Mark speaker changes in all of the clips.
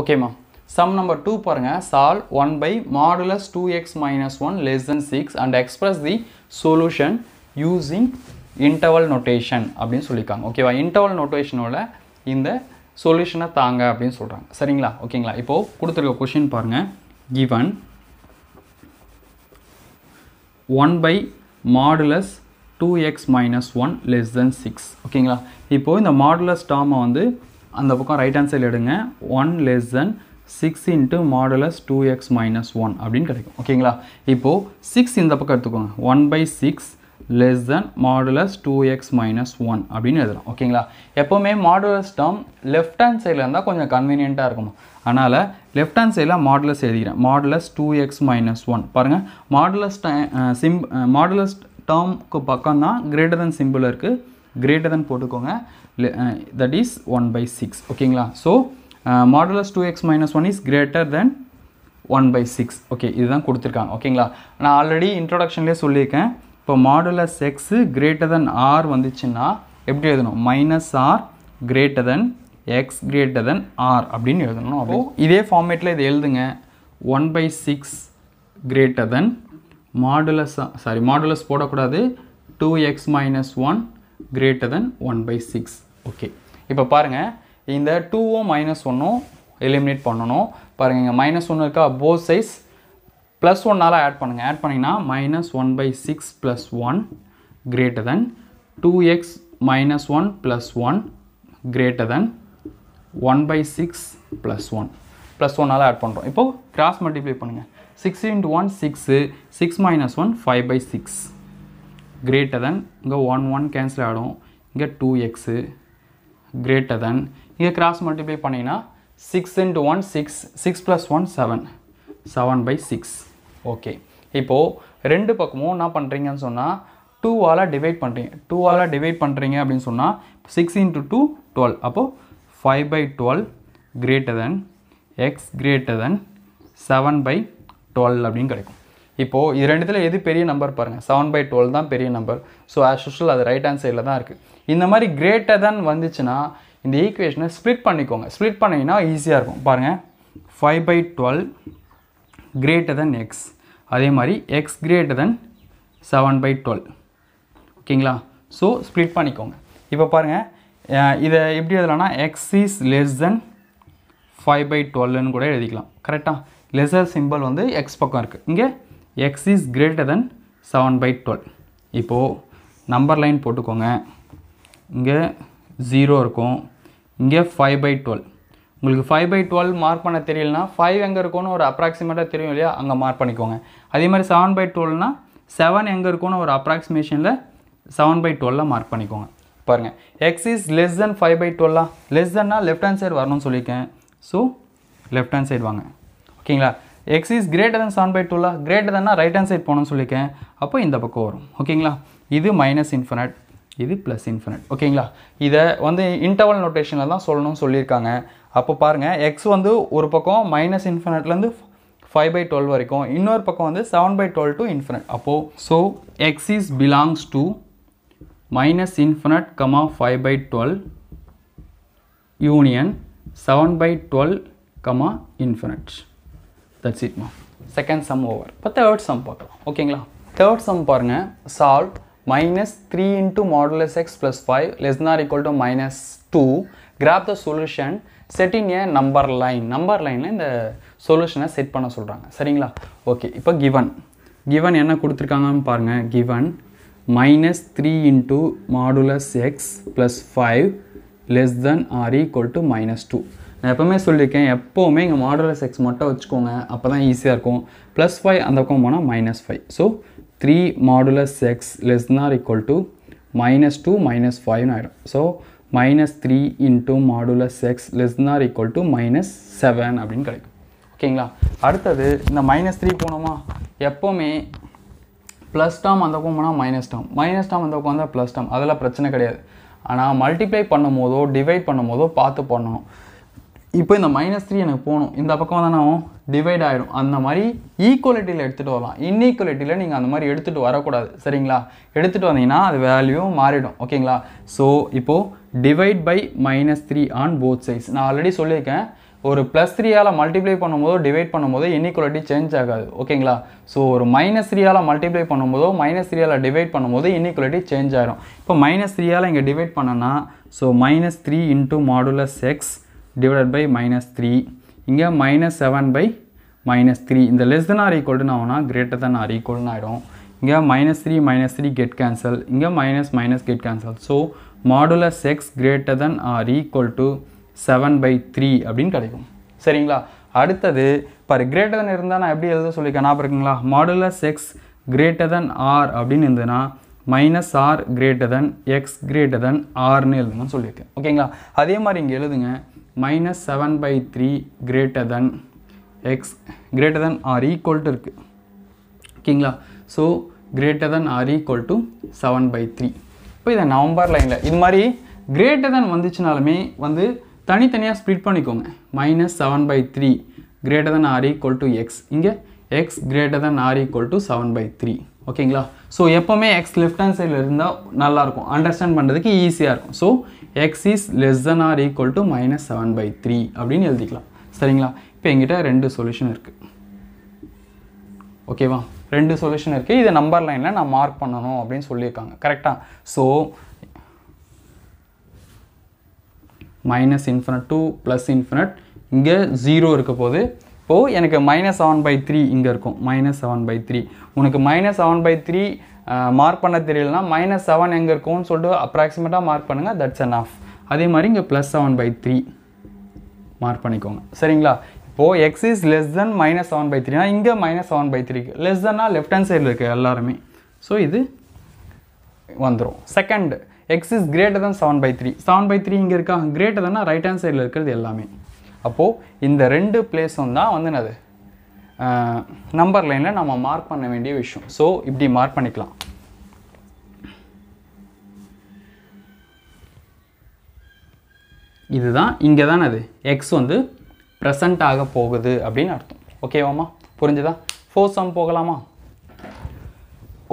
Speaker 1: ஓகேம்மா sum number two பாருங்கள் solve one by modulus two x minus one less than six and express the solution using interval notation அப்படின்னு சொல்லியிருக்காங்க ஓகேவா interval நொட்டேஷனோட இந்த சொல்யூஷனை தாங்க அப்படின்னு சொல்கிறாங்க சரிங்களா ஓகேங்களா இப்போது கொடுத்துருக்க கொஷின் பாருங்கள் given one by modulus two x minus one less than six ஓகேங்களா இப்போது இந்த மாடுலஸ் டாமை வந்து அந்த பக்கம் ரைட் ஹேண்ட் சைடில் எடுங்க one less than six into modulus two x minus one அப்படின்னு கிடைக்கும் ஓகேங்களா இப்போது சிக்ஸ் இந்த பக்கம் எடுத்துக்கோங்க one by six less than modulus two x minus one அப்படின்னு எழுதலாம் ஓகேங்களா எப்போவுமே மாடலஸ் டேர்ம் லெஃப்ட் ஹேண்ட் சைடில் இருந்தால் கொஞ்சம் கன்வீனியண்ட்டாக இருக்கும் அதனால் லெஃப்ட் ஹேண்ட் சைடில் மாடலஸ் எழுதிக்கிறேன் modulus two x minus one பாருங்கள் டைம் சிம் மாடலஸ் டேர்முக்கு பக்கம் தான் கிரேட்டர் தென் சிம்பிள் இருக்குது கிரேட்டர் தென் போட்டுக்கோங்க that is 1 by 6 ஓகேங்களா so modulus two x minus one is greater than one by six okay இதுதான் கொடுத்துருக்காங்க ஓகேங்களா நான் ஆல்ரெடி இன்ட்ரோடக்ஷன்லேயே சொல்லியிருக்கேன் இப்போ modulus x greater than R வந்துச்சுன்னா எப்படி எழுதணும் minus R greater than x greater than or அப்படின்னு எழுதணும் அப்போ இதே ஃபார்மேட்டில் இதை எழுதுங்க one by six greater than modulus sorry modulus போடக்கூடாது two x minus one greater than one by six okay இப்போ பாருங்கள் இந்த ஓ மைனஸ் ஒன்றும் எலிமினேட் பண்ணணும் பாருங்கள் இங்கே மைனஸ் ஒன்று இருக்கா போ சைஸ் ப்ளஸ் ஒன்னால் ஆட் பண்ணுங்கள் ஆட் பண்ணிங்கன்னா minus one by six plus one greater than two x minus one plus one greater than one by six plus one plus ஒன்னால் ஆட் பண்ணுறோம் இப்போது கிராஸ் மல்டிப்ளை பண்ணுங்கள் six into one six six minus one five by six greater than இங்கே one one cancel ஆகிடும் இங்கே two x greater than இங்கே cross multiply பண்ணிங்கன்னா six into one six six plus one seven seven by six okay இப்போது ரெண்டு பக்கமும் என்ன பண்ணுறீங்கன்னு சொன்னால் டூவால் டிவைட் பண்ணுறீங்க டூவால் டிவைட் பண்ணுறீங்க அப்படின்னு சொன்னால் சிக்ஸ் இன்ட்டு டூ டுவெல் அப்போது five by twelve greater than x greater than seven by twelve அப்படின்னு கிடைக்கும் இப்போது இது ரெண்டுத்தில் எது பெரிய நம்பர் பாருங்கள் செவன் பை டுவெல் தான் பெரிய நம்பர் ஸோ ஆஸ் யூஷுவல் அது ரைட் ஹேண்ட் சைடில் தான் இருக்குது இந்த மாதிரி கிரேட்டர் தான் வந்துச்சுன்னா இந்த ஈக்குவேஷனை ஸ்ப்ளிட் பண்ணிக்கோங்க ஸ்ப்ளிட் பண்ணிங்கன்னா ஈஸியாக இருக்கும் பாருங்கள் five by twelve greater than x அதே மாதிரி x greater than seven by twelve ஓகேங்களா ஸோ ஸ்ப்ளிட் பண்ணிக்கோங்க இப்போ பாருங்கள் இதை எப்படி எழுதலாம்னா x is less than five by டுவெல்னு கூட எழுதிக்கலாம் கரெக்டாக லெஸர் சிம்பிள் வந்து எக்ஸ் பக்கம் இருக்குது இங்கே x is greater than seven by twelve இப்போது நம்பர் லைன் போட்டுக்கோங்க இங்கே ஜீரோ இருக்கும் இங்கே ஃபைவ் பை டுவெல் உங்களுக்கு ஃபைவ் பை 12 மார்க் பண்ண நான் ஃபைவ் எங்கே இருக்கும்னு ஒரு அப்ராக்சிமேட்டாக தெரியும் இல்லையா அங்கே மார்க் பண்ணிக்கோங்க அதே மாதிரி செவன் பை நான் செவன் எங்கே இருக்கும்னு ஒரு 7 செவன் பை டுவெலில் மார்க் பண்ணிக்கோங்க பாருங்கள் is less less 5 five by less less தென்னா லெஃப்ட் ஹேண்ட் சைடு வரணும்னு சொல்லிக்கேன் ஸோ லெஃப்ட் ஹேண்ட் சைடு வாங்க ஓகேங்களா x is greater than seven by டூலா greater than right hand side போகணும்னு சொல்லியிருக்கேன் அப்போ இந்த பக்கம் வரும் ஓகேங்களா இது மைனஸ் infinite, இது ப்ளஸ் infinite ஓகேங்களா இதை வந்து interval நோட்டேஷனில் தான் சொல்லணும்னு சொல்லியிருக்காங்க அப்போ பாருங்கள் எக்ஸ் வந்து ஒரு பக்கம் மைனஸ் இன்ஃபினிட்லேருந்து ஃபைவ் பை டுவெல் வரைக்கும் இன்னொரு பக்கம் வந்து seven by twelve to infinite அப்போ so x is belongs to minus infinite, comma five by twelve union seven by twelve comma that's இட்மா செகண்ட் சம் ஓவர் இப்போ தேர்ட் சம் பார்க்கலாம் ஓகேங்களா தேர்ட் சம் பாருங்கள் solve minus three into modulus x plus five less or equal to minus two graph the solution set in a number line number லைனில் இந்த சொல்யூஷனை set பண்ண சொல்கிறாங்க சரிங்களா ஓகே இப்போ கிவன் கிவன் என்ன கொடுத்துருக்காங்கன்னு பாருங்கள் given minus three into modulus x plus five less than or equal to minus two நான் எப்பவுமே சொல்லியிருக்கேன் எப்போவுமே இங்கே மாடுலர் எக்ஸ் மட்டும் வச்சுக்கோங்க அப்போ தான் ஈஸியாக இருக்கும் ப்ளஸ் ஃபைவ் அந்த பக்கம் போனால் minus five so three modular x less than equal to minus two minus ஃபைவ்னு ஆகிடும் so minus three into modular x less than equal to minus seven அப்படின்னு கிடைக்கும் ஓகேங்களா அடுத்தது இந்த மைனஸ் த்ரீ போனோமா எப்போவுமே ப்ளஸ் டாம் அந்த பக்கம் போனால் மைனஸ் டாம் மைனஸ் டாம் அந்த பக்கம் வந்தால் ப்ளஸ் டம் அதெல்லாம் பிரச்சனை கிடையாது ஆனால் மல்டிப்ளை பண்ணும் போதோ டிவைட் பண்ணும் போதோ பார்த்து பண்ணணும் இப்போ இந்த மைனஸ் த்ரீ எனக்கு போகணும் இந்த பக்கம் தானே டிவைட் ஆகிடும் அந்த மாதிரி ஈக்குவலிட்டியில் எடுத்துகிட்டு வரலாம் இன்ஈக்குவலிட்டியில் நீங்கள் அந்த மாதிரி எடுத்துகிட்டு வரக்கூடாது சரிங்களா எடுத்துகிட்டு வந்தீங்கன்னா அது வேல்யூ மாறிடும் ஓகேங்களா ஸோ இப்போது divide by minus three on both சைஸ் நான் ஆல்ரெடி சொல்லியிருக்கேன் ஒரு ப்ளஸ் த்ரீயால் மல்டிப்ளை பண்ணும்போதோ டிவைட் பண்ணும்போதோ இன்இக்குவாலிட்டி சேஞ்ச் ஆகாது ஓகேங்களா ஸோ ஒரு மைனஸ் த்ரீயால் மல்டிப்ளை பண்ணும்போதோ மைனஸ் த்ரீயால் டிவைட் பண்ணும்போது இன்இக்குவாலிட்டி சேஞ்ச் ஆகிடும் இப்போ மைனஸ் த்ரீயால் இங்கே டிவைட் பண்ணனா so minus three into modulus x divided by minus three இங்கே minus seven by minus three இந்த லெஸ் தென் ஆர் ஈக்குவல்னு ஆகுனா கிரேட்டர் தென் ஆர் ஈக்குவல்னு ஆகிடும் இங்கே minus three minus three get cancel இங்கே minus minus get cancel so modulus x greater than or equal to seven by three அப்படின்னு கிடைக்கும் சரிங்களா அடுத்தது பரு greater than இருந்தால் நான் எப்படி எழுத சொல்லியிருக்கேன் நான் இருக்குங்களா modulus x greater than R அப்படின்னு இருந்ததுன்னா minus R greater than x greater than ஆர்னு எழுதுங்கன்னு சொல்லியிருக்கேன் ஓகேங்களா அதே மாதிரி இங்கே minus seven by three greater than x greater than or equal to இருக்குது ஓகேங்களா so greater than or equal to seven by three இப்போ இதை நவம்பர் லைனில் இது மாதிரி கிரேட்டர் தென் வந்துச்சுனாலுமே வந்து தனித்தனியாக ஸ்ப்ளிட் பண்ணிக்கோங்க minus seven by three greater than or equal to x இங்கே x greater than or equal to seven by three ஓகேங்களா ஸோ எப்போவுமே எக்ஸ் லெஃப்ட் ஹேண்ட் சைடில் இருந்தால் நல்லாயிருக்கும் அண்டர்ஸ்டாண்ட் பண்ணுறதுக்கு ஈஸியாக இருக்கும் so x is less than or equal to minus seven by three அப்படின்னு எழுதிக்கலாம் சரிங்களா இப்போ எங்கிட்ட ரெண்டு சொல்யூஷன் இருக்குது ஓகேவா ரெண்டு சொல்யூஷன் இருக்குது இதை நம்பர் லைனில் நான் மார்க் பண்ணணும் அப்படின்னு சொல்லியிருக்காங்க கரெக்டாக so minus infinite two plus infinite இங்கே ஜீரோ இருக்க போது இப்போது எனக்கு மைனஸ் செவன் பை த்ரீ இங்கே இருக்கும் மைனஸ் செவன் பை த்ரீ உனக்கு minus seven by three mark பண்ண தெரியலனா மைனஸ் செவன் எங்கே இருக்கும்னு சொல்லிட்டு அப்ராக்சிமேட்டாக மார்க் பண்ணுங்கள் தட்ஸ் அன் ஆஃப் அதே மாதிரி இங்கே plus seven by three mark பண்ணிக்கோங்க சரிங்களா இப்போது x is less than minus seven by த்ரீனா இங்கே மைனஸ் செவன் பை த்ரீக்கு லெஸ் தென்னா லெஃப்ட் ஹேண்ட் சைடில் இருக்குது எல்லாருமே ஸோ இது வந்துடும் second x is greater than seven by three seven by three இங்கே இருக்கா கிரேட்டர் தென்னா ரைட் ஹேண்ட் சைடில் இருக்கிறது எல்லாமே அப்போது இந்த ரெண்டு பிளேஸும் தான் வந்து என்னது நம்பர் லைனில் நம்ம மார்க் பண்ண வேண்டிய விஷயம் ஸோ இப்படி மார்க் பண்ணிக்கலாம் இதுதான் இங்கே தான் அது எக்ஸ் வந்து ப்ரெசண்ட் ஆக போகுது அப்படின்னு அர்த்தம் ஓகேவாம்மா புரிஞ்சுதா ஃபோர் சம் போகலாமா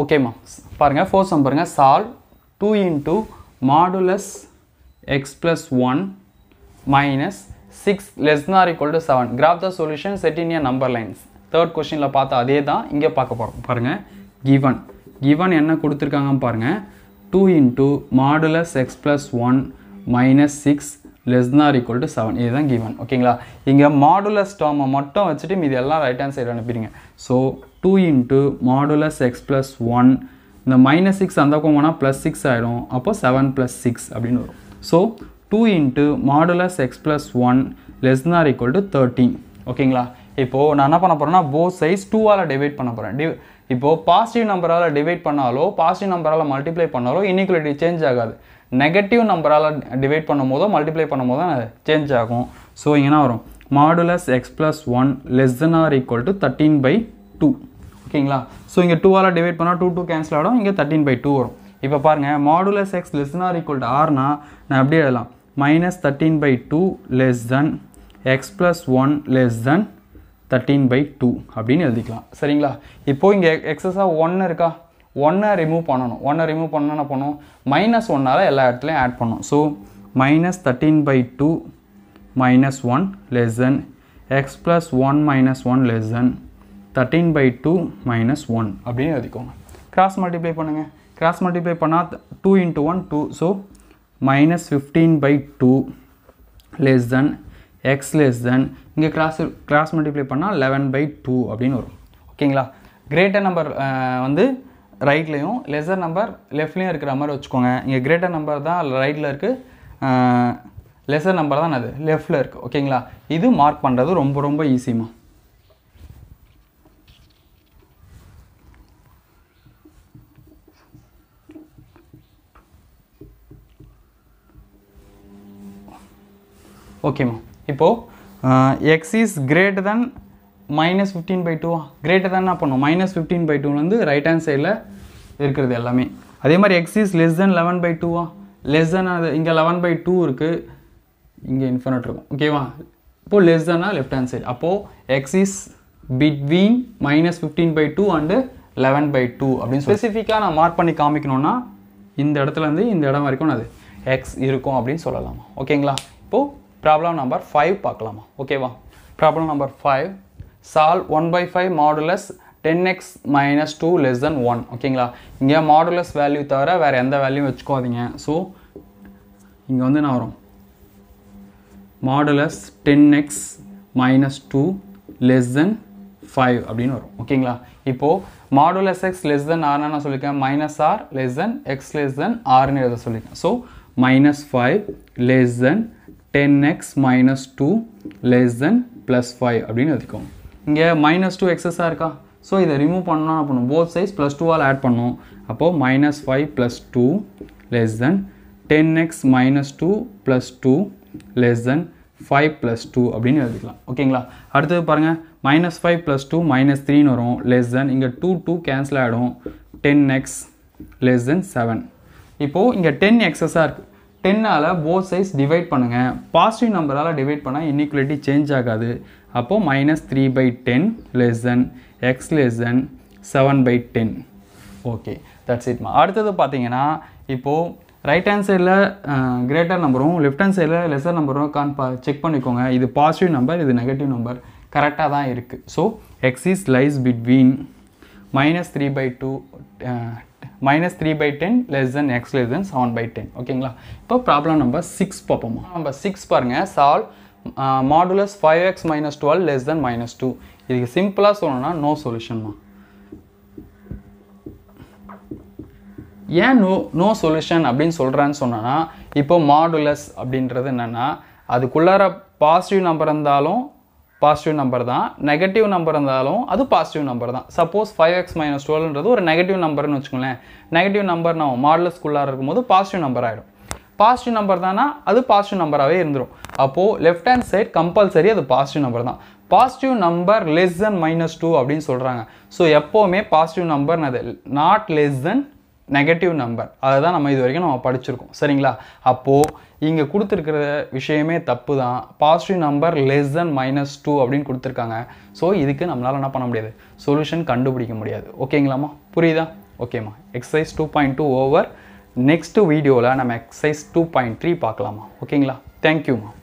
Speaker 1: ஓகேம்மா பாருங்கள் ஃபோர் சம் பாருங்கள் solve two into modulus x plus one minus six less than or equal to 7. Graph the solution set in a third கொஷினில் பார்த்தா அதே தான் இங்கே பார்க்க போகிறோம் பாருங்கள் கிவன் கிவன் என்ன கொடுத்துருக்காங்கன்னு பாருங்கள் two into modulus x plus one minus six less than equal to seven இதுதான் கிவன் ஓகேங்களா இங்கே மாடுலஸ் டேர்மை மட்டும் வச்சுட்டு இது எல்லாம் ரைட் ஹேண்ட் சைடு அனுப்பிடுங்க so two into modulus x plus one இந்த மைனஸ் சிக்ஸ் அந்த போனால் ப்ளஸ் சிக்ஸ் ஆகிடும் அப்போ செவன் ப்ளஸ் சிக்ஸ் அப்படின்னு வரும் so two into modulus x plus one less than equal to thirteen ஓகேங்களா இப்போது நான் என்ன பண்ண போகிறேன்னா போ சைஸ் டூவால் டிவைட் பண்ண போகிறேன் டி இப்போது பாசிட்டிவ் நம்பரால் டிவைட் பண்ணாலோ பாசிட்டிவ் நம்பரால் மல்டிப்ளை பண்ணாலோ இன்னிக்குலிட்டி சேஞ்ச் ஆகாது நெகட்டிவ் நம்பரால் டிவைட் பண்ணும் போதோ மல்டிப்ளை பண்ணும் போதோ சேஞ்ச் ஆகும் ஸோ என்ன வரும் modulus x plus one less than or equal to thirteen by two ஓகேங்களா ஸோ இங்கே டூவால் டிவைட் பண்ணால் டூ டூ கேன்சல் ஆகிடும் இங்கே தேர்ட்டின் பை டூ வரும் இப்போ பாருங்கள் modulus x less than or equal to ஆர்னா நான் அப்படியே எழுதலாம் minus thirteen by two less than x plus one less than thirteen by two அப்படின்னு எழுதிக்கலாம் சரிங்களா இப்போது இங்கே எக்ஸஸாக ஒன்று இருக்கா ஒன்னை ரிமூவ் பண்ணணும் ஒன்றை ரிமூவ் பண்ண என்ன மைனஸ் ஒன்னால் எல்லா இடத்துலையும் ஆட் பண்ணும் so minus thirteen by two minus one less than x plus one minus one less than thirteen by two minus one அப்படின்னு எழுதிக்கோங்க கிராஸ் மல்டிப்ளை பண்ணுங்கள் கிராஸ் மல்டிப்ளை பண்ணால் two into one two so minus fifteen by two less than x less then இங்கே cross cross multiply பண்ணால் eleven by two அப்படின்னு வரும் ஓகேங்களா greater number வந்து rightலையும் லெஸர் நம்பர் leftலையும் இருக்கிற மாதிரி வச்சுக்கோங்க இங்கே greater நம்பர் தான் ரைட்டில் இருக்குது லெஸர் நம்பர் தான் அது leftல இருக்குது ஓகேங்களா இது மார்க் பண்டது ரொம்ப ரொம்ப easyமா ஓகேம்மா இப்போது x is greater than minus 15 by 2 greater than நான் பண்ணும் மைனஸ் ஃபிஃப்டீன் பை வந்து ரைட் hand சைடில் இருக்கிறது எல்லாமே அதே மாதிரி x is less than eleven by டூவா லெஸ் தென் அது இங்கே லெவன் பை டூ இருக்கு இங்கே இன்ஃபினிட் இருக்கும் ஓகேவா இப்போது லெஸ் தென்னா லெஃப்ட் ஹேண்ட் சைடு அப்போது x is between minus fifteen by two and eleven by two அப்படின்னு ஸ்பெசிஃபிக்காக நான் மார்க் பண்ணி காமிக்கினோன்னா இந்த இடத்துலேருந்து இந்த இடம் வரைக்கும் அது எக்ஸ் இருக்கும் அப்படின்னு சொல்லலாம் ஓகேங்களா இப்போது ப்ராப்ளம் நம்பர் ஃபைவ் பார்க்கலாமா ஓகேவா problem number five solve one by five modulus ten x minus two less than one ஓகேங்களா இங்கே மாடுலஸ் வேல்யூ தவிர வேறு எந்த வேல்யூ வச்சுக்கோதிங்க ஸோ இங்கே வந்து என்ன வரும் modulus ten x minus two less than five அப்படின்னு வரும் ஓகேங்களா இப்போது மாடுலஸ் எக்ஸ் லெஸ் தென் ஆர்னா நான் சொல்லியிருக்கேன் minus r less than x less than ஆர்னு எழுத சொல்லியிருக்கேன் so minus five less than ten x minus two less than plus five அப்படின்னு எழுதிக்கோங்க இங்கே மைனஸ் டூ எக்ஸஸாக இருக்கா ஸோ இதை ரிமூவ் பண்ணணும் என்ன பண்ணும் போத் சைஸ் ப்ளஸ் டூவால் ஆட் பண்ணும் அப்போது minus five plus two less than ten x minus two plus two less than five plus two அப்படின்னு எழுதிக்கலாம் ஓகேங்களா அடுத்தது பாருங்கள் minus five plus two minus த்ரீன்னு வரும் லெஸ் தென் இங்கே டூ டூ கேன்சல் ஆகிடும் ten x less than seven இப்போது இங்கே டென் எக்ஸஸாக இருக்குது டென்னால் போத் சைஸ் டிவைட் பண்ணுங்கள் பாசிட்டிவ் நம்பரால் டிவைட் பண்ணால் இன்னிக்குவலிட்டி சேஞ்ச் ஆகாது அப்போது minus three by ten less than x less than seven by ten okay that's இட்மா அடுத்தது பார்த்தீங்கன்னா இப்போது ரைட் ஹேண்ட் சைடில் கிரேட்டர் நம்பரும் லெஃப்ட் ஹேண்ட் சைடில் லெஸர் நம்பரும் கான் பா செக் பண்ணிக்கோங்க இது பாசிட்டிவ் நம்பர் இது நெகட்டிவ் நம்பர் கரெக்டாக தான் இருக்குது so is lies between minus three by two minus three by ten less than x less than seven by ten ஓகேங்களா இப்போ ப்ராப்ளம் நம்பர் சிக்ஸ் பார்ப்போமா நம்ம சிக்ஸ் பாருங்கள் solve modulus five x minus twelve less than minus two இதுக்கு சிம்பிளாக சொல்லணும்னா no சொல்யூஷன்மா ஏன் no no solution அப்படின்னு சொல்கிறேன்னு சொன்னால் இப்போ மாடுலஸ் அப்படின்றது என்னென்னா அதுக்குள்ளார பாசிட்டிவ் நம்பர் இருந்தாலும் பாசிட்டிவ் நம்பர் தான் நெகட்டிவ் நம்பர் இருந்தாலும் அது பாசிட்டிவ் நம்பர் தான் சப்போஸ் ஃபைவ் எக்ஸ் மைனஸ் டுவெல்ன்றது ஒரு நெகட்டிவ் நம்பர்னு வச்சுக்கோங்களேன் நெகட்டிவ் நம்பர் நான் மாடலஸ்குள்ளார இருக்கும்போது பாசிட்டிவ் நம்பர் ஆகிடும் பாசிட்டிவ் நம்பர் தானா அது பாசிட்டிவ் நம்பராகவே இருந்துடும் அப்போது லெஃப்ட் ஹேண்ட் சைட் கம்பல்சரி அது பாசிட்டிவ் நம்பர் தான் positive number less than minus two அப்படின்னு சொல்கிறாங்க ஸோ எப்போவுமே பாசிட்டிவ் நம்பர் அது not less than negative number அதை தான் நம்ம இது வரைக்கும் நம்ம படிச்சிருக்கோம் சரிங்களா அப்போது இங்கே கொடுத்துருக்கிற விஷயமே தப்பு தான் positive number less than minus two அப்படின்னு கொடுத்துருக்காங்க ஸோ இதுக்கு நம்மளால் என்ன பண்ண முடியாது சொல்யூஷன் கண்டுபிடிக்க முடியாது ஓகேங்களாம்மா புரியுதா ஓகேம்மா exercise two point two over next வீடியோவில் நம்ம எக்ஸசைஸ் டூ பாயிண்ட் த்ரீ பார்க்கலாமா ஓகேங்களா தேங்க்யூம்மா